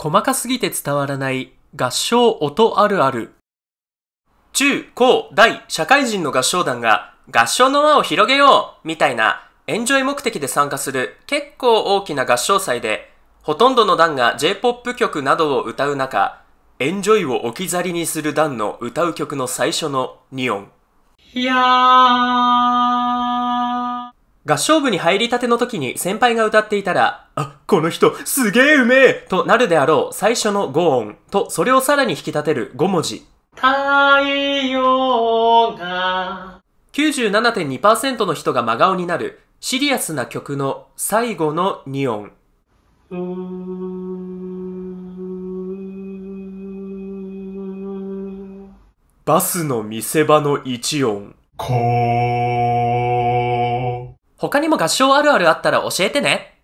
細かすぎて伝わらない合唱音あるある。中高大社会人の合唱団が合唱の輪を広げようみたいなエンジョイ目的で参加する結構大きな合唱祭で、ほとんどの団が J-POP 曲などを歌う中、エンジョイを置き去りにする団の歌う曲の最初の2音。いやー。合唱部に入りたての時に先輩が歌っていたら、あ、この人、すげえうめえとなるであろう最初の5音とそれをさらに引き立てる5文字。太陽が97.2%の人が真顔になるシリアスな曲の最後の2音。バスの見せ場の1音。こー。他にも合唱あるあるあったら教えてね。